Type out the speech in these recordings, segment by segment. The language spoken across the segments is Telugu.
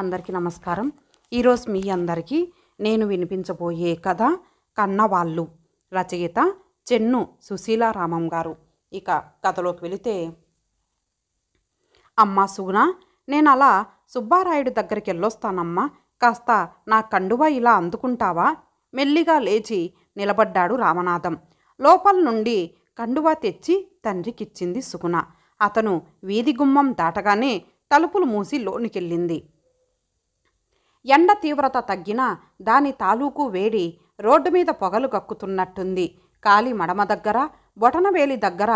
అందరికీ నమస్కారం ఈరోజు మీ అందరికీ నేను వినిపించబోయే కథ కన్నవాళ్ళు రచయిత చెన్ను సుశీలారామం గారు ఇక కథలోకి వెళితే అమ్మా సుగుణ నేను అలా సుబ్బారాయుడు దగ్గరికి వెళ్ళొస్తానమ్మా కాస్త నా కండువా ఇలా అందుకుంటావా మెల్లిగా లేచి నిలబడ్డాడు రామనాథం లోపల నుండి కండువా తెచ్చి తండ్రికిచ్చింది సుగుణ అతను వీధి గుమ్మం దాటగానే తలుపులు మూసి లోనికెళ్ళింది ఎండ తీవ్రత తగ్గినా దాని తాలూకు వేడి రోడ్డు మీద పొగలు కక్కుతున్నట్టుంది కాలి మడమ దగ్గర బొటనవేలి దగ్గర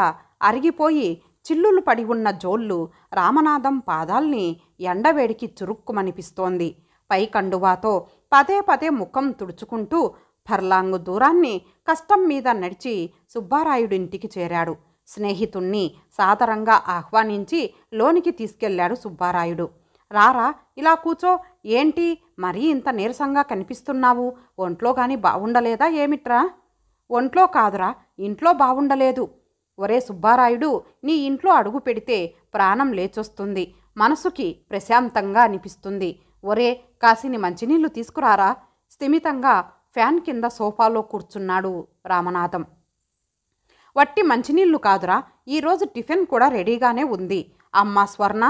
అరిగిపోయి చిల్లులు పడి ఉన్న జోళ్ళు రామనాథం పాదాల్ని ఎండవేడికి చురుక్కుమనిపిస్తోంది పై కండువాతో పదే పదే ముఖం తుడుచుకుంటూ ఫర్లాంగు దూరాన్ని కష్టం మీద నడిచి సుబ్బారాయుడింటికి చేరాడు స్నేహితుణ్ణి సాదరంగా ఆహ్వానించి లోనికి తీసుకెళ్లాడు సుబ్బారాయుడు రారా ఇలా కూర్చో ఏంటి మరీ ఇంత నీరసంగా కనిపిస్తున్నావు ఒంట్లో కానీ బాగుండలేదా ఏమిట్రా ఒంట్లో కాదురా ఇంట్లో బాగుండలేదు ఒరే సుబ్బారాయుడు నీ ఇంట్లో అడుగు పెడితే ప్రాణం లేచొస్తుంది మనసుకి ప్రశాంతంగా అనిపిస్తుంది ఒరే కాసిని మంచినీళ్లు తీసుకురారా స్థిమితంగా ఫ్యాన్ కింద సోఫాలో కూర్చున్నాడు రామనాథం వట్టి మంచినీళ్లు కాదురా ఈరోజు టిఫిన్ కూడా రెడీగానే ఉంది అమ్మ స్వర్ణ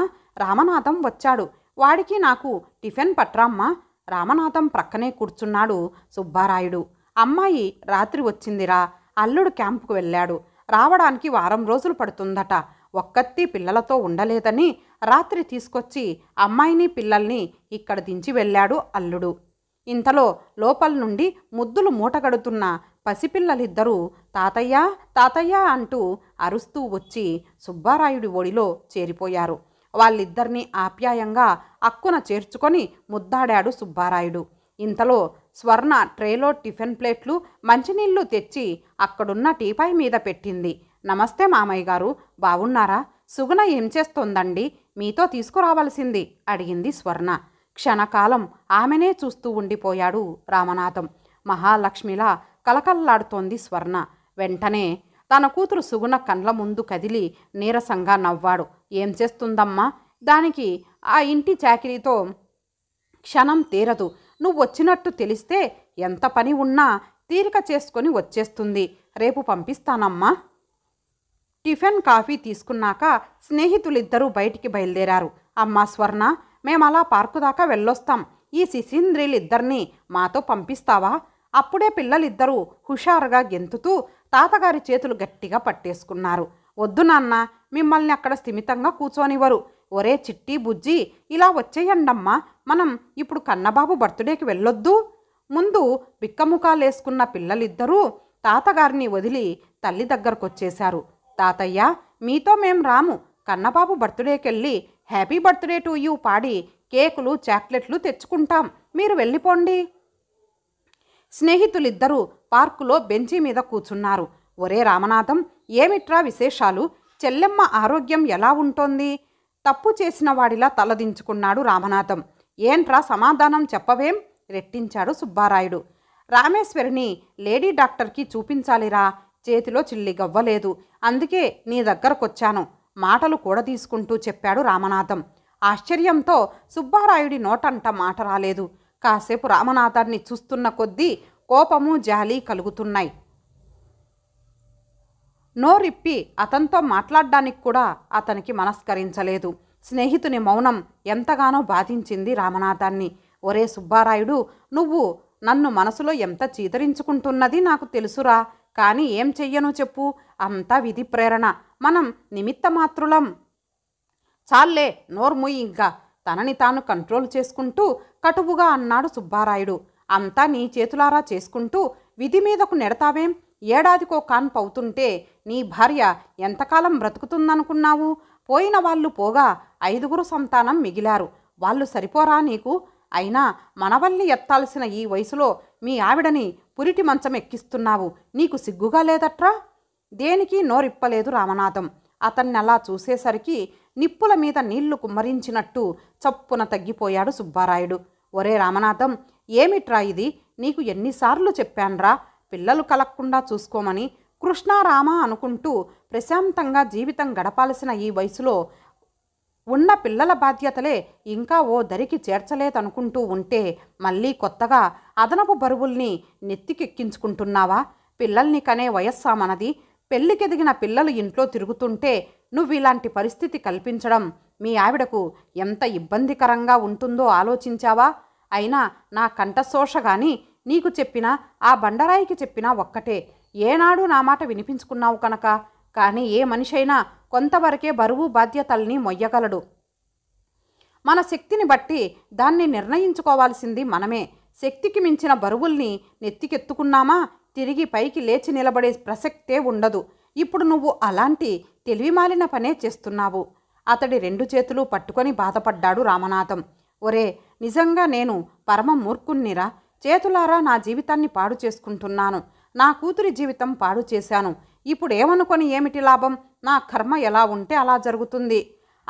రామనాథం వచ్చాడు వాడికి నాకు టిఫిన్ పట్రామ్మా రామనాథం ప్రక్కనే కూర్చున్నాడు సుబ్బారాయుడు అమ్మాయి రాత్రి వచ్చిందిరా అల్లుడు క్యాంపుకు వెళ్ళాడు రావడానికి వారం రోజులు పడుతుందట ఒక్కత్తి పిల్లలతో ఉండలేదని రాత్రి తీసుకొచ్చి అమ్మాయిని పిల్లల్ని ఇక్కడ దించి వెళ్ళాడు అల్లుడు ఇంతలో లోపల నుండి ముద్దులు మూటగడుతున్న పసిపిల్లలిద్దరూ తాతయ్య తాతయ్య అంటూ అరుస్తూ వచ్చి సుబ్బారాయుడి ఒడిలో చేరిపోయారు వాళ్ళిద్దరినీ ఆప్యాయంగా అక్కున చేర్చుకొని ముద్దాడాడు సుబ్బారాయుడు ఇంతలో స్వర్ణ ట్రేలో టిఫిన్ ప్లేట్లు మంచినీళ్లు తెచ్చి అక్కడున్న టీపై మీద పెట్టింది నమస్తే మామయ్య గారు బావున్నారా సుగుణ ఏం చేస్తోందండి మీతో తీసుకురావలసింది అడిగింది స్వర్ణ క్షణకాలం ఆమెనే చూస్తూ ఉండిపోయాడు రామనాథం మహాలక్ష్మిలా కలకల్లాడుతోంది స్వర్ణ వెంటనే తన కూతురు సుగుణ కండ్ల ముందు కదిలి నీరసంగా నవ్వాడు ఏం చేస్తుందమ్మా దానికి ఆ ఇంటి చాకిరీతో క్షణం తీరదు నువ్వు వచ్చినట్టు తెలిస్తే ఎంత పని ఉన్నా తీరిక చేసుకొని వచ్చేస్తుంది రేపు పంపిస్తానమ్మా టిఫిన్ కాఫీ తీసుకున్నాక స్నేహితులిద్దరూ బయటికి బయలుదేరారు అమ్మా స్వర్ణ మేమలా పార్కు దాకా వెళ్ళొస్తాం ఈ శిశీంద్రిలిద్దరినీ మాతో పంపిస్తావా అప్పుడే పిల్లలిద్దరూ హుషారుగా గెంతుతూ తాతగారి చేతులు గట్టిగా పట్టేసుకున్నారు వద్దు నాన్న మిమ్మల్ని అక్కడ స్థిమితంగా కూర్చోనివ్వరు ఒరే చిట్టి బుజ్జి ఇలా వచ్చేయండమ్మా మనం ఇప్పుడు కన్నబాబు బర్త్డేకి వెళ్ళొద్దు ముందు బిక్కముఖాలేసుకున్న పిల్లలిద్దరూ తాతగారిని వదిలి తల్లి దగ్గరకొచ్చేశారు తాతయ్య మీతో మేం రాము కన్నబాబు బర్త్డేకెళ్ళి హ్యాపీ బర్త్డే టు యూ పాడి కేకులు చాక్లెట్లు తెచ్చుకుంటాం మీరు వెళ్ళిపోండి స్నేహితులిద్దరూ పార్కులో బెంచీ మీద కూర్చున్నారు ఒరే రామనాథం ఏమిట్రా విశేషాలు చెల్లెమ్మ ఆరోగ్యం ఎలా ఉంటోంది తప్పు చేసిన వాడిలా తలదించుకున్నాడు రామనాథం ఏంట్రా సమాధానం చెప్పవేం రెట్టించాడు సుబ్బారాయుడు రామేశ్వరిని లేడీ డాక్టర్కి చూపించాలిరా చేతిలో చిల్లిగవ్వలేదు అందుకే నీ దగ్గరకొచ్చాను మాటలు కూడా తీసుకుంటూ చెప్పాడు రామనాథం ఆశ్చర్యంతో సుబ్బారాయుడి నోటంట మాట రాలేదు కాసేపు రామనాథాన్ని చూస్తున్న కొద్దీ కోపము జాలి కలుగుతున్నాయి నోరిప్పి అతనితో మాట్లాడడానికి కూడా అతనికి మనస్కరించలేదు స్నేహితుని మౌనం ఎంతగానో బాధించింది రామనాథాన్ని ఒరే సుబ్బారాయుడు నువ్వు నన్ను మనసులో ఎంత చీదరించుకుంటున్నది నాకు తెలుసురా కానీ ఏం చెయ్యను చెప్పు అంతా విధి ప్రేరణ మనం మాత్రులం చాల్లే నోర్ముయి ఇంకా తనని తాను కంట్రోల్ చేసుకుంటూ కటువుగా అన్నాడు సుబ్బారాయుడు అంతా నీ చేతులారా చేసుకుంటూ విధి మీదకు నెడతావేం ఏడాదికో కాన్పు అవుతుంటే నీ భార్య ఎంతకాలం బ్రతుకుతుందనుకున్నావు పోయిన వాళ్ళు పోగా ఐదుగురు సంతానం మిగిలారు వాళ్ళు సరిపోరా నీకు అయినా మనవల్ని ఎత్తాల్సిన ఈ వయసులో మీ ఆవిడని పురిటి మంచం ఎక్కిస్తున్నావు నీకు సిగ్గుగా లేదట్రా దేనికి నోరిప్పలేదు రామనాథం అతన్ని అలా చూసేసరికి నిప్పుల మీద నీళ్లు కుమ్మరించినట్టు చప్పున తగ్గిపోయాడు సుబ్బారాయుడు ఒరే రామనాథం ఏమిట్రా ఇది నీకు ఎన్నిసార్లు చెప్పాన్రా పిల్లలు కలక్కుండా చూసుకోమని కృష్ణారామ అనుకుంటూ ప్రశాంతంగా జీవితం గడపాల్సిన ఈ వయసులో ఉన్న పిల్లల బాధ్యతలే ఇంకా ఓ దరికి చేర్చలేదనుకుంటూ ఉంటే మళ్ళీ కొత్తగా అదనపు బరువుల్ని నెత్తికెక్కించుకుంటున్నావా పిల్లల్ని కనే వయస్సా మనది పెళ్ళికెదిగిన పిల్లలు ఇంట్లో తిరుగుతుంటే నువ్వు ఇలాంటి పరిస్థితి కల్పించడం మీ ఆవిడకు ఎంత ఇబ్బందికరంగా ఉంటుందో ఆలోచించావా అయినా నా కంఠశోష గాని నీకు చెప్పినా ఆ బండరాయికి చెప్పినా ఒక్కటే ఏనాడు నా మాట వినిపించుకున్నావు కనుక కానీ ఏ మనిషి అయినా కొంతవరకే బరువు బాధ్యతల్ని మొయ్యగలడు మన శక్తిని బట్టి దాన్ని నిర్ణయించుకోవాల్సింది మనమే శక్తికి మించిన బరువుల్ని నెత్తికెత్తుకున్నామా తిరిగి పైకి లేచి నిలబడే ప్రసక్తే ఉండదు ఇప్పుడు నువ్వు అలాంటి తెలివిమాలిన పనే చేస్తున్నావు అతడి రెండు చేతులు పట్టుకొని బాధపడ్డాడు రామనాథం ఒరే నిజంగా నేను పరమ మూర్ఖున్నిరా చేతులారా నా జీవితాన్ని పాడు చేసుకుంటున్నాను నా కూతురి జీవితం పాడు చేశాను ఇప్పుడేమనుకొని ఏమిటి లాభం నా కర్మ ఎలా ఉంటే అలా జరుగుతుంది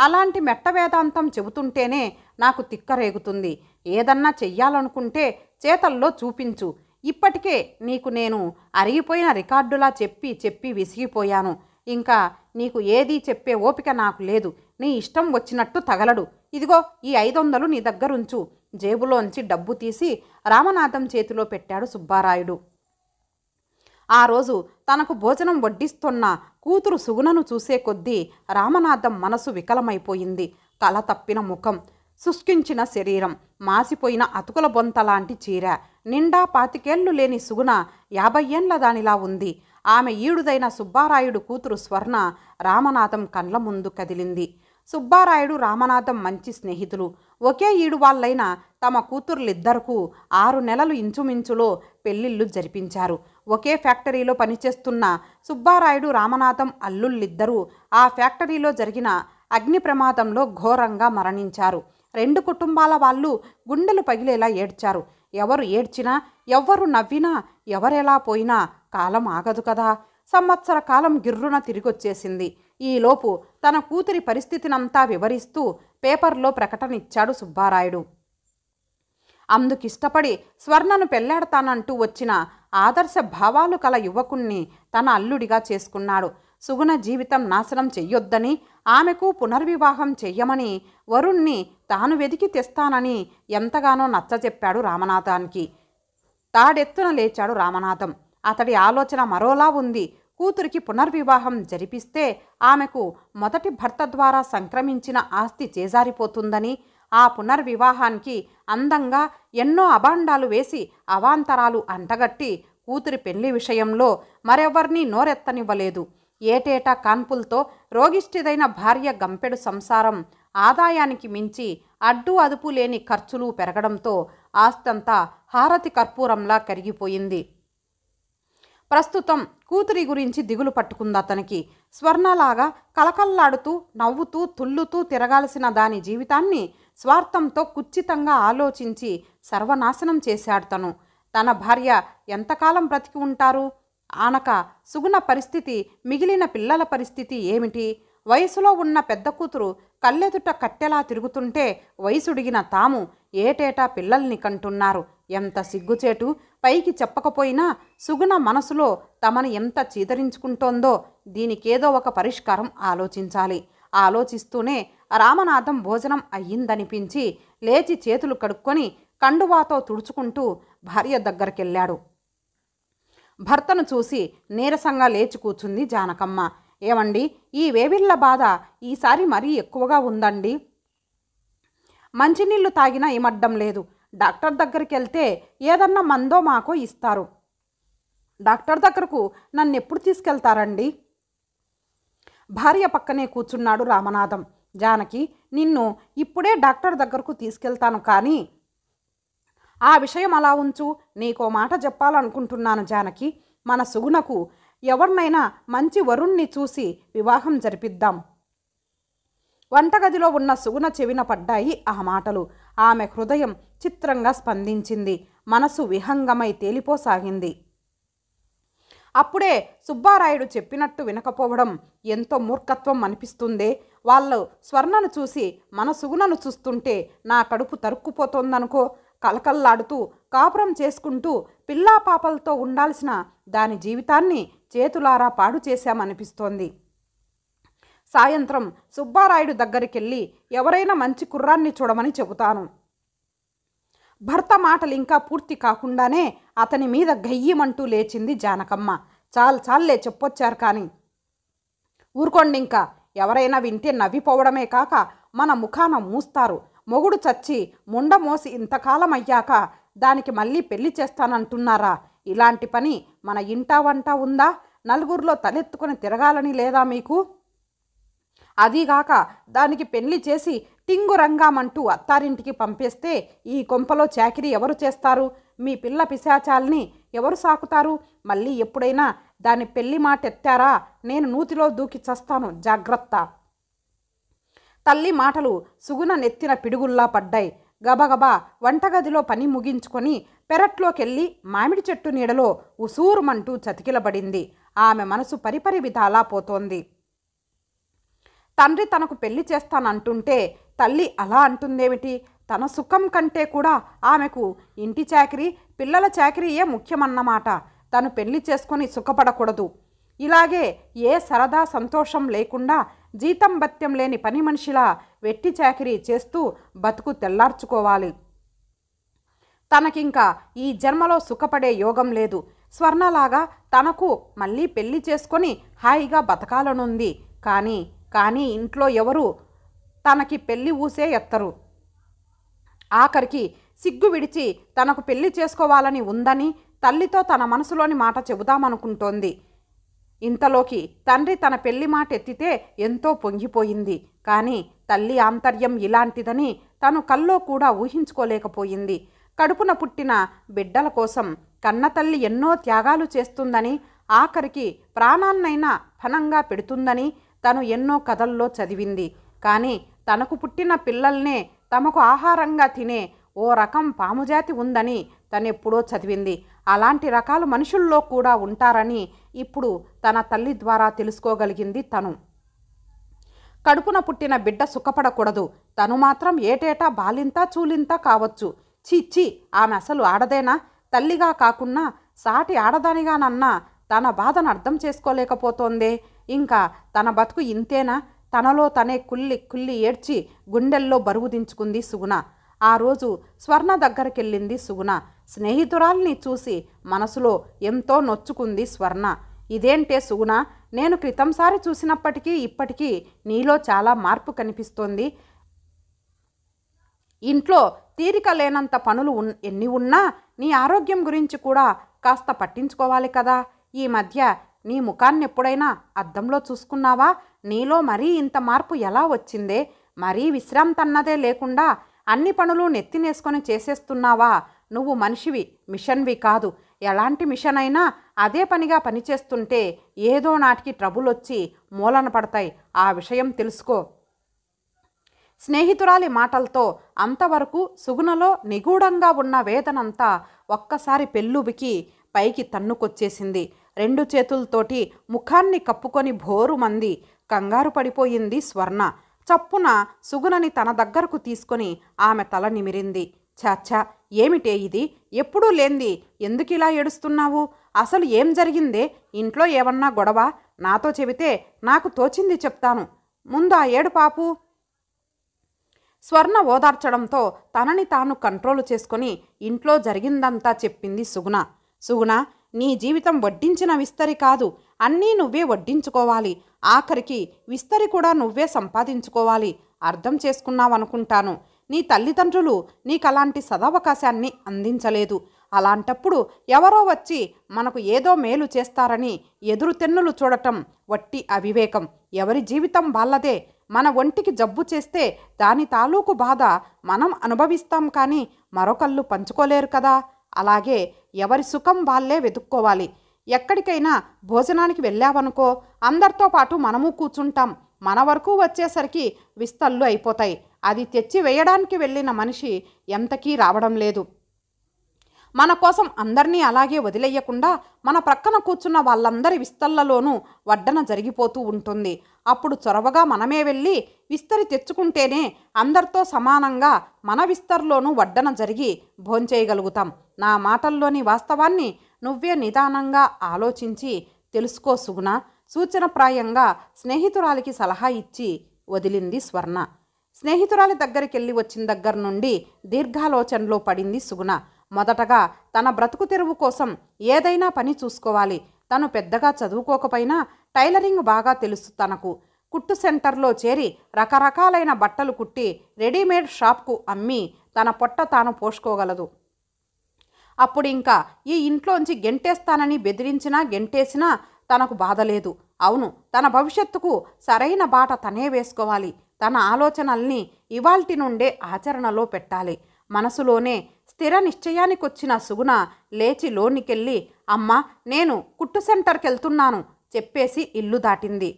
అలాంటి మెట్ట వేదాంతం చెబుతుంటేనే నాకు తిక్కరేగుతుంది ఏదన్నా చెయ్యాలనుకుంటే చేతల్లో చూపించు ఇప్పటికే నీకు నేను అరిగిపోయిన రికార్డులా చెప్పి చెప్పి విసిగిపోయాను ఇంకా నీకు ఏదీ చెప్పే ఓపిక నాకు లేదు నీ ఇష్టం వచ్చినట్టు తగలడు ఇదిగో ఈ ఐదొందలు వందలు నీ దగ్గరుంచు జేబులోంచి డబ్బు తీసి రామనాథం చేతిలో పెట్టాడు సుబ్బారాయుడు ఆ రోజు తనకు భోజనం వడ్డిస్తున్న కూతురు సుగుణను చూసే కొద్దీ రామనాథం మనసు వికలమైపోయింది కల తప్పిన ముఖం శుష్కించిన శరీరం మాసిపోయిన అతుకుల బొంత లాంటి చీర నిండా పాతికేళ్లు లేని సుగుణ యాభై ఏండ్ల దానిలా ఉంది ఆమె ఈడుదైన సుబ్బారాయుడు కూతురు స్వర్ణ రామనాథం కండ్ల ముందు కదిలింది సుబ్బారాయుడు రామనాథం మంచి స్నేహితులు ఒకే ఈడు వాళ్ళైన తమ కూతుర్లిద్దరకు ఆరు నెలలు ఇంచుమించులో పెళ్లిళ్ళు జరిపించారు ఒకే ఫ్యాక్టరీలో పనిచేస్తున్న సుబ్బారాయుడు రామనాథం అల్లుళ్ళిద్దరూ ఆ ఫ్యాక్టరీలో జరిగిన అగ్ని ప్రమాదంలో ఘోరంగా మరణించారు రెండు కుటుంబాల వాళ్ళు గుండెలు పగిలేలా ఏడ్చారు ఎవరు ఏడ్చినా ఎవరు నవ్వినా ఎవరెలా పోయినా కాలం ఆగదు కదా సంవత్సర కాలం గిర్రున తిరిగొచ్చేసింది ఈలోపు తన కూతురి పరిస్థితినంతా వివరిస్తూ పేపర్లో ప్రకటన ఇచ్చాడు సుబ్బారాయుడు అందుకిష్టపడి స్వర్ణను పెళ్లాడతానంటూ వచ్చిన ఆదర్శ భావాలు కల యువకుణ్ణి తన అల్లుడిగా చేసుకున్నాడు సుగుణ జీవితం నాశనం చెయ్యొద్దని ఆమెకు పునర్వివాహం చెయ్యమని వరుణ్ణి తాను వెతికి తెస్తానని ఎంతగానో నచ్చజెప్పాడు రామనాథానికి తాడెత్తున లేచాడు రామనాథం అతడి ఆలోచన మరోలా ఉంది కూతురికి పునర్వివాహం జరిపిస్తే ఆమెకు మొదటి భర్త ద్వారా సంక్రమించిన ఆస్తి చేజారిపోతుందని ఆ పునర్వివాహానికి అందంగా ఎన్నో అభాండాలు వేసి అవాంతరాలు అంటగట్టి కూతురి పెళ్లి విషయంలో మరెవర్నీ నోరెత్తనివ్వలేదు ఏటేటా కాన్పులతో రోగిష్ఠిదైన భార్య గంపెడు సంసారం ఆదాయానికి మించి అడ్డు అదుపు లేని ఖర్చులు పెరగడంతో ఆస్తంతా హారతి కర్పూరంలా కరిగిపోయింది ప్రస్తుతం కూతురి గురించి దిగులు పట్టుకుందా తనకి స్వర్ణలాగా కలకల్లాడుతూ నవ్వుతూ తుళ్ళుతూ తిరగాల్సిన దాని జీవితాన్ని స్వార్థంతో కుచ్చితంగా ఆలోచించి సర్వనాశనం చేశాడు తను తన భార్య ఎంతకాలం బ్రతికి ఉంటారు ఆనక సుగుణ పరిస్థితి మిగిలిన పిల్లల పరిస్థితి ఏమిటి వయసులో ఉన్న పెద్ద కూతురు కళ్ళెదుట కట్టెలా తిరుగుతుంటే వయసుడిగిన తాము ఏటేటా పిల్లల్ని కంటున్నారు ఎంత సిగ్గుచేటు పైకి చెప్పకపోయినా సుగుణ మనసులో తమను ఎంత చీదరించుకుంటోందో దీనికేదో ఒక పరిష్కారం ఆలోచించాలి ఆలోచిస్తూనే రామనాథం భోజనం అయ్యిందనిపించి లేచి చేతులు కడుక్కొని కండువాతో తుడుచుకుంటూ భార్య దగ్గరికెళ్ళాడు భర్తను చూసి నీరసంగా లేచి కూర్చుంది జానకమ్మ ఏమండి ఈ వేవిళ్ళ బాధ ఈసారి మరీ ఎక్కువగా ఉందండి మంచినీళ్ళు తాగినా ఏమడ్డం లేదు డాక్టర్ దగ్గరికి వెళ్తే ఏదన్నా మందో మాకో ఇస్తారు డాక్టర్ దగ్గరకు నన్ను ఎప్పుడు తీసుకెళ్తారండి భార్య పక్కనే కూర్చున్నాడు రామనాథం జానకి నిన్ను ఇప్పుడే డాక్టర్ దగ్గరకు తీసుకెళ్తాను కానీ ఆ విషయం అలా ఉంచు నీకో మాట చెప్పాలనుకుంటున్నాను జానకి మన సుగుణకు ఎవరినైనా మంచి వరుణ్ణి చూసి వివాహం జరిపిద్దాం వంటగదిలో ఉన్న సుగుణ చెవిన పడ్డాయి ఆ మాటలు ఆమె హృదయం చిత్రంగా స్పందించింది మనసు విహంగమై తేలిపోసాగింది అప్పుడే సుబ్బారాయుడు చెప్పినట్టు వినకపోవడం ఎంతో మూర్ఖత్వం అనిపిస్తుందే వాళ్ళు స్వర్ణను చూసి మన సుగుణను చూస్తుంటే నా కడుపు తరుక్కుపోతోందనుకో కలకల్లాడుతూ కాపురం చేసుకుంటూ పిల్లా పాపలతో ఉండాల్సిన దాని జీవితాన్ని చేతులారా పాడు చేశామనిపిస్తోంది సాయంత్రం సుబ్బారాయుడు దగ్గరికెళ్ళి ఎవరైనా మంచి కుర్రాన్ని చూడమని చెబుతాను భర్త మాటలు ఇంకా పూర్తి కాకుండానే అతని మీద గయ్యమంటూ లేచింది జానకమ్మ చాలు చాలే చెప్పొచ్చారు కానీ ఊరుకోండి ఇంకా ఎవరైనా వింటే నవ్విపోవడమే కాక మన ముఖాన మూస్తారు మొగుడు చచ్చి ముండమోసి ఇంతకాలం అయ్యాక దానికి మళ్ళీ పెళ్లి చేస్తానంటున్నారా ఇలాంటి పని మన ఇంటా వంట ఉందా నలుగురిలో తలెత్తుకుని తిరగాలని లేదా మీకు అదీగాక దానికి పెళ్లి చేసి టింగు రంగామంటూ అత్తారింటికి పంపేస్తే ఈ కొంపలో చాకిరీ ఎవరు చేస్తారు మీ పిల్ల పిశాచాల్ని ఎవరు సాకుతారు మళ్ళీ ఎప్పుడైనా దాని పెళ్లి మాట ఎత్తారా నేను నూతిలో దూకి చస్తాను జాగ్రత్త తల్లి మాటలు సుగున నెత్తిన పిడుగుల్లా పడ్డాయి గబగబా వంటగదిలో పని ముగించుకొని పెరట్లోకెళ్ళి మామిడి చెట్టు నీడలో ఉసూరుమంటూ చతికిలబడింది ఆమె మనసు పరిపరి విధాలా పోతోంది తండ్రి తనకు పెళ్లి చేస్తానంటుంటే తల్లి అలా అంటుందేమిటి తన సుఖం కంటే కూడా ఆమెకు ఇంటి చాకరీ పిల్లల చాకరీయే ముఖ్యమన్నమాట తను పెళ్లి చేసుకుని సుఖపడకూడదు ఇలాగే ఏ సరదా సంతోషం లేకుండా జీతం భత్యం లేని పని మనిషిలా వెట్టి చాకరీ చేస్తూ బతుకు తెల్లార్చుకోవాలి తనకింకా ఈ జన్మలో సుఖపడే యోగం లేదు స్వర్ణలాగా తనకు మళ్ళీ పెళ్లి చేసుకొని హాయిగా బతకాలనుంది కానీ కానీ ఇంట్లో ఎవరు తనకి పెళ్లి ఊసే ఎత్తరు ఆఖరికి సిగ్గు విడిచి తనకు పెళ్లి చేసుకోవాలని ఉందని తల్లితో తన మనసులోని మాట చెబుదామనుకుంటోంది ఇంతలోకి తండ్రి తన పెళ్లి మాట ఎత్తితే ఎంతో పొంగిపోయింది కానీ తల్లి ఆంతర్యం ఇలాంటిదని తను కల్లో కూడా ఊహించుకోలేకపోయింది కడుపున పుట్టిన బిడ్డల కోసం కన్నతల్లి ఎన్నో త్యాగాలు చేస్తుందని ఆఖరికి ప్రాణాన్నైనా ఫనంగా పెడుతుందని తను ఎన్నో కథల్లో చదివింది కానీ తనకు పుట్టిన పిల్లల్నే తమకు ఆహారంగా తినే ఓ రకం పాముజాతి ఉందని తనెప్పుడో చదివింది అలాంటి రకాలు మనుషుల్లో కూడా ఉంటారని ఇప్పుడు తన తల్లి ద్వారా తెలుసుకోగలిగింది తను కడుపున పుట్టిన బిడ్డ సుఖపడకూడదు తను మాత్రం ఏటేటా బాలింతా చూలింతా కావచ్చు చీచి ఆమె అసలు ఆడదేనా తల్లిగా కాకున్నా సాటి ఆడదానిగానన్నా తన బాధను అర్థం చేసుకోలేకపోతోందే ఇంకా తన బతుకు ఇంతేనా తనలో తనే కుల్లి కుల్లి ఏడ్చి గుండెల్లో బరువు దించుకుంది సుగుణ ఆ రోజు స్వర్ణ వెళ్ళింది సుగుణ స్నేహితురాల్ని చూసి మనసులో ఎంతో నొచ్చుకుంది స్వర్ణ ఇదేంటే సుగుణ నేను క్రితంసారి చూసినప్పటికీ ఇప్పటికీ నీలో చాలా మార్పు కనిపిస్తోంది ఇంట్లో తీరిక లేనంత పనులు ఉన్ ఎన్ని ఉన్నా నీ ఆరోగ్యం గురించి కూడా కాస్త పట్టించుకోవాలి కదా ఈ మధ్య నీ ముఖాన్ని ఎప్పుడైనా అద్దంలో చూసుకున్నావా నీలో మరీ ఇంత మార్పు ఎలా వచ్చిందే మరీ విశ్రాంతి అన్నదే లేకుండా అన్ని పనులు నెత్తినేసుకొని చేసేస్తున్నావా నువ్వు మనిషివి మిషన్వి కాదు ఎలాంటి మిషన్ అయినా అదే పనిగా పనిచేస్తుంటే ఏదో నాటికి ట్రబుల్ వచ్చి మూలన పడతాయి ఆ విషయం తెలుసుకో స్నేహితురాలి మాటలతో అంతవరకు సుగుణలో నిగూఢంగా ఉన్న వేదనంతా ఒక్కసారి పెళ్ళుబికి పైకి తన్నుకొచ్చేసింది రెండు చేతులతోటి ముఖాన్ని కప్పుకొని భోరుమంది కంగారు పడిపోయింది స్వర్ణ చప్పున సుగుణని తన దగ్గరకు తీసుకొని ఆమె తల నిమిరింది చాచా ఏమిటే ఇది ఎప్పుడూ లేంది ఎందుకు ఇలా ఏడుస్తున్నావు అసలు ఏం జరిగిందే ఇంట్లో ఏమన్నా గొడవ నాతో చెబితే నాకు తోచింది చెప్తాను ముందు ఆ ఏడు పాపు స్వర్ణ ఓదార్చడంతో తనని తాను కంట్రోల్ చేసుకుని ఇంట్లో జరిగిందంతా చెప్పింది సుగుణ సుగుణ నీ జీవితం వడ్డించిన విస్తరి కాదు అన్నీ నువ్వే వడ్డించుకోవాలి ఆఖరికి విస్తరి కూడా నువ్వే సంపాదించుకోవాలి అర్థం చేసుకున్నావనుకుంటాను నీ తల్లిదండ్రులు నీకలాంటి సదవకాశాన్ని అందించలేదు అలాంటప్పుడు ఎవరో వచ్చి మనకు ఏదో మేలు చేస్తారని ఎదురుతెన్నులు చూడటం వట్టి అవివేకం ఎవరి జీవితం వాళ్ళదే మన ఒంటికి జబ్బు చేస్తే దాని తాలూకు బాధ మనం అనుభవిస్తాం కానీ మరొకళ్ళు పంచుకోలేరు కదా అలాగే ఎవరి సుఖం వాళ్ళే వెతుక్కోవాలి ఎక్కడికైనా భోజనానికి వెళ్ళావనుకో అందరితో పాటు మనము కూర్చుంటాం మన వరకు వచ్చేసరికి విస్తళ్ళు అయిపోతాయి అది తెచ్చి వేయడానికి వెళ్ళిన మనిషి ఎంతకీ రావడం లేదు మన కోసం అందరినీ అలాగే వదిలేయకుండా మన ప్రక్కన కూర్చున్న వాళ్ళందరి విస్తళ్లలోనూ వడ్డన జరిగిపోతూ ఉంటుంది అప్పుడు చొరవగా మనమే వెళ్ళి విస్తరి తెచ్చుకుంటేనే అందరితో సమానంగా మన విస్తర్లోనూ వడ్డన జరిగి భోంచేయగలుగుతాం నా మాటల్లోని వాస్తవాన్ని నువ్వే నిదానంగా ఆలోచించి తెలుసుకో సుగుణ సూచనప్రాయంగా స్నేహితురాలికి సలహా ఇచ్చి వదిలింది స్వర్ణ స్నేహితురాలి దగ్గరికి వెళ్ళి వచ్చిన దగ్గర నుండి దీర్ఘాలోచనలో పడింది సుగుణ మొదటగా తన బ్రతుకు తెరువు కోసం ఏదైనా పని చూసుకోవాలి తను పెద్దగా చదువుకోకపోయినా టైలరింగ్ బాగా తెలుసు తనకు కుట్టు సెంటర్లో చేరి రకరకాలైన బట్టలు కుట్టి రెడీమేడ్ షాప్కు అమ్మి తన పొట్ట తాను పోసుకోగలదు అప్పుడు ఇంకా ఈ ఇంట్లోంచి గెంటేస్తానని బెదిరించినా గెంటేసినా తనకు బాధ లేదు అవును తన భవిష్యత్తుకు సరైన బాట తనే వేసుకోవాలి తన ఆలోచనల్ని ఇవాల్టి నుండే ఆచరణలో పెట్టాలి మనసులోనే స్థిర నిశ్చయానికొచ్చిన సుగుణ లేచి లోనికెళ్ళి అమ్మ నేను కుట్టు సెంటర్కి వెళ్తున్నాను చెప్పేసి ఇల్లు దాటింది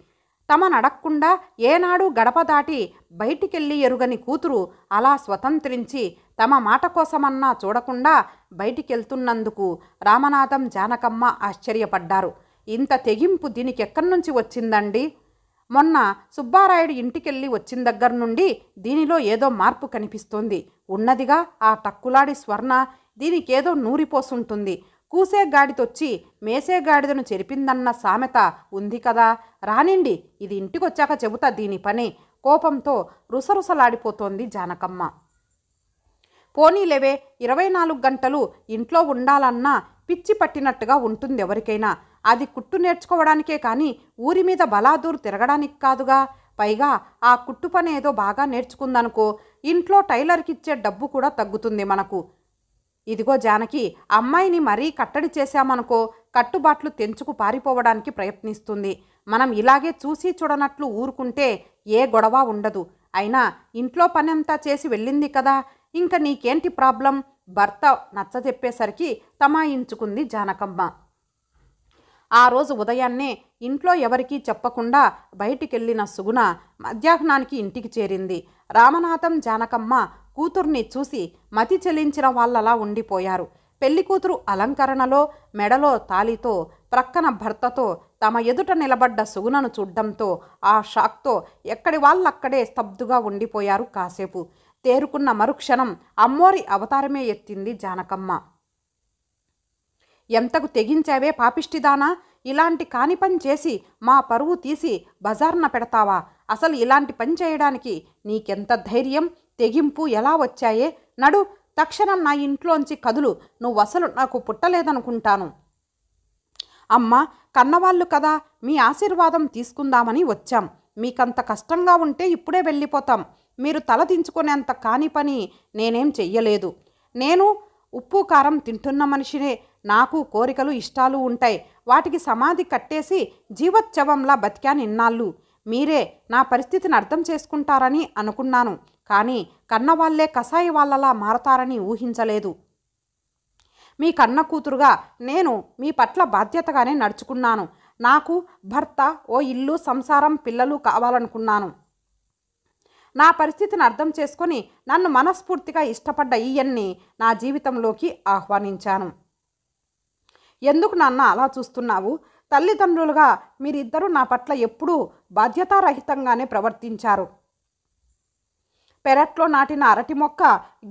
తమ నడక్కుండా ఏనాడు గడప దాటి బయటికెళ్ళి ఎరుగని కూతురు అలా స్వతంత్రించి తమ మాట కోసమన్నా చూడకుండా బయటికెళ్తున్నందుకు రామనాథం జానకమ్మ ఆశ్చర్యపడ్డారు ఇంత తెగింపు ఎక్కడి నుంచి వచ్చిందండి మొన్న సుబ్బారాయుడు ఇంటికెళ్ళి వచ్చిన దగ్గర నుండి దీనిలో ఏదో మార్పు కనిపిస్తోంది ఉన్నదిగా ఆ టక్కులాడి స్వర్ణ దీనికేదో నూరిపోసుంటుంది కూసే గాడితొచ్చి మేసే గాడిదను చెరిపిందన్న సామెత ఉంది కదా రానిండి ఇది ఇంటికొచ్చాక చెబుతా దీని పని కోపంతో రుసరుసలాడిపోతోంది జానకమ్మ పోనీలేవే ఇరవై నాలుగు గంటలు ఇంట్లో ఉండాలన్నా పిచ్చి పట్టినట్టుగా ఉంటుంది ఎవరికైనా అది కుట్టు నేర్చుకోవడానికే కానీ ఊరి మీద బలాదూరు తిరగడానికి కాదుగా పైగా ఆ కుట్టు పని ఏదో బాగా నేర్చుకుందనుకో ఇంట్లో టైలర్కి ఇచ్చే డబ్బు కూడా తగ్గుతుంది మనకు ఇదిగో జానకి అమ్మాయిని మరీ కట్టడి చేశామనుకో కట్టుబాట్లు తెంచుకు పారిపోవడానికి ప్రయత్నిస్తుంది మనం ఇలాగే చూసి చూడనట్లు ఊరుకుంటే ఏ గొడవ ఉండదు అయినా ఇంట్లో పనంతా చేసి వెళ్ళింది కదా ఇంక నీకేంటి ప్రాబ్లం భర్త నచ్చజెప్పేసరికి తమాయించుకుంది జానకమ్మ ఆ రోజు ఉదయాన్నే ఇంట్లో ఎవరికీ చెప్పకుండా బయటికెళ్ళిన సుగుణ మధ్యాహ్నానికి ఇంటికి చేరింది రామనాథం జానకమ్మ కూతుర్ని చూసి మతి చెలించిన వాళ్ళలా ఉండిపోయారు పెళ్లి కూతురు అలంకరణలో మెడలో తాలితో ప్రక్కన భర్తతో తమ ఎదుట నిలబడ్డ సుగుణను చూడ్డంతో ఆ షాక్తో ఎక్కడి వాళ్ళక్కడే స్తబ్దుగా ఉండిపోయారు కాసేపు తేరుకున్న మరుక్షణం అమ్మోరి అవతారమే ఎత్తింది జానకమ్మ ఎంతకు తెగించావే పాపిష్టిదానా ఇలాంటి కాని పని చేసి మా పరువు తీసి బజార్న పెడతావా అసలు ఇలాంటి పని చేయడానికి నీకెంత ధైర్యం తెగింపు ఎలా వచ్చాయే నడు తక్షణం నా ఇంట్లోంచి కదులు నువ్వు అసలు నాకు పుట్టలేదనుకుంటాను అమ్మ కన్నవాళ్ళు కదా మీ ఆశీర్వాదం తీసుకుందామని వచ్చాం మీకంత కష్టంగా ఉంటే ఇప్పుడే వెళ్ళిపోతాం మీరు తల దించుకునేంత కాని పని నేనేం చెయ్యలేదు నేను ఉప్పు కారం తింటున్న మనిషినే నాకు కోరికలు ఇష్టాలు ఉంటాయి వాటికి సమాధి కట్టేసి జీవోత్సవంలా బతికాను ఇన్నాళ్ళు మీరే నా పరిస్థితిని అర్థం చేసుకుంటారని అనుకున్నాను కానీ కన్నవాళ్లే కసాయి వాళ్ళలా మారతారని ఊహించలేదు మీ కన్న కూతురుగా నేను మీ పట్ల బాధ్యతగానే నడుచుకున్నాను నాకు భర్త ఓ ఇల్లు సంసారం పిల్లలు కావాలనుకున్నాను నా పరిస్థితిని అర్థం చేసుకొని నన్ను మనస్ఫూర్తిగా ఇష్టపడ్డ ఈయన్ని నా జీవితంలోకి ఆహ్వానించాను ఎందుకు నాన్న అలా చూస్తున్నావు తల్లిదండ్రులుగా మీరిద్దరూ నా పట్ల ఎప్పుడూ బాధ్యతారహితంగానే ప్రవర్తించారు పెరట్లో నాటిన అరటి మొక్క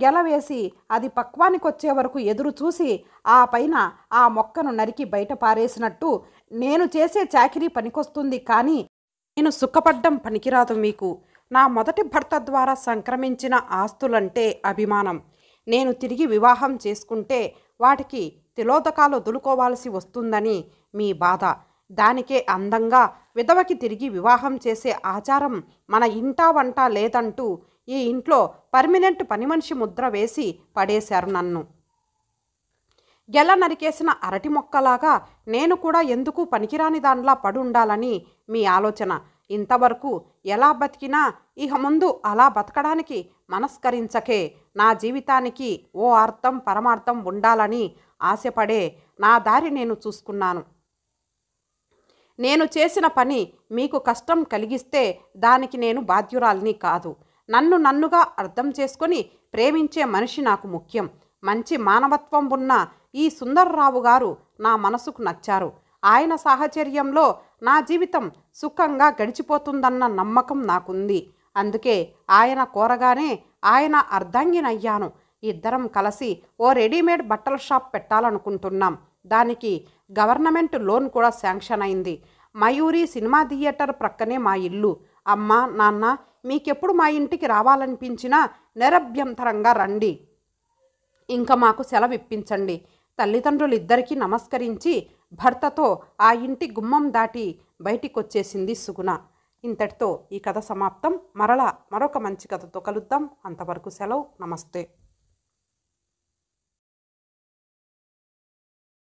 గెలవేసి అది పక్వానికొచ్చే వరకు ఎదురు చూసి ఆ పైన ఆ మొక్కను నరికి బయట పారేసినట్టు నేను చేసే చాకిరీ పనికొస్తుంది కానీ నేను సుఖపడ్డం పనికిరాదు మీకు నా మొదటి భర్త ద్వారా సంక్రమించిన ఆస్తులంటే అభిమానం నేను తిరిగి వివాహం చేసుకుంటే వాటికి తిలోదకాలు వదులుకోవాల్సి వస్తుందని మీ బాధ దానికే అందంగా విధవకి తిరిగి వివాహం చేసే ఆచారం మన ఇంటా వంట లేదంటూ ఈ ఇంట్లో పర్మినెంట్ పని మనిషి ముద్ర వేసి పడేశారు నన్ను గెల నరికేసిన అరటి మొక్కలాగా నేను కూడా ఎందుకు పనికిరాని దానిలా పడుండాలని మీ ఆలోచన ఇంతవరకు ఎలా బతికినా ఇక ముందు అలా బతకడానికి మనస్కరించకే నా జీవితానికి ఓ అర్థం పరమార్థం ఉండాలని ఆశపడే నా దారి నేను చూసుకున్నాను నేను చేసిన పని మీకు కష్టం కలిగిస్తే దానికి నేను బాధ్యురాలిని కాదు నన్ను నన్నుగా అర్థం చేసుకొని ప్రేమించే మనిషి నాకు ముఖ్యం మంచి మానవత్వం ఉన్న ఈ సుందర్రావు గారు నా మనసుకు నచ్చారు ఆయన సాహచర్యంలో నా జీవితం సుఖంగా గడిచిపోతుందన్న నమ్మకం నాకుంది అందుకే ఆయన కోరగానే ఆయన అర్ధాంగినయ్యాను ఇద్దరం కలిసి ఓ రెడీమేడ్ బట్టల షాప్ పెట్టాలనుకుంటున్నాం దానికి గవర్నమెంట్ లోన్ కూడా శాంక్షన్ అయింది మయూరి సినిమా థియేటర్ ప్రక్కనే మా ఇల్లు అమ్మ నాన్న మీకెప్పుడు మా ఇంటికి రావాలనిపించినా నిరభ్యంతరంగా రండి ఇంకా మాకు సెలవు ఇప్పించండి తల్లిదండ్రులు ఇద్దరికీ నమస్కరించి భర్తతో ఆ ఇంటి గుమ్మం దాటి బయటికొచ్చేసింది సుగుణ ఇంతటితో ఈ కథ సమాప్తం మరలా మరొక మంచి కథతో కలుద్దాం అంతవరకు సెలవు నమస్తే